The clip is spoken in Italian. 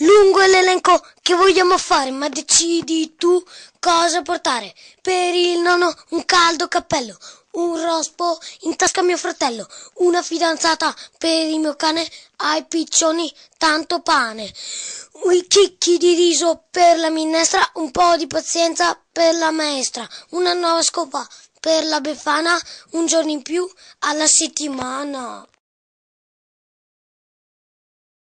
Lungo è l'elenco che vogliamo fare, ma decidi tu cosa portare. Per il nonno un caldo cappello, un rospo in tasca a mio fratello, una fidanzata per il mio cane, ai piccioni tanto pane, i chicchi di riso per la minestra, un po' di pazienza per la maestra, una nuova scopa per la befana, un giorno in più alla settimana.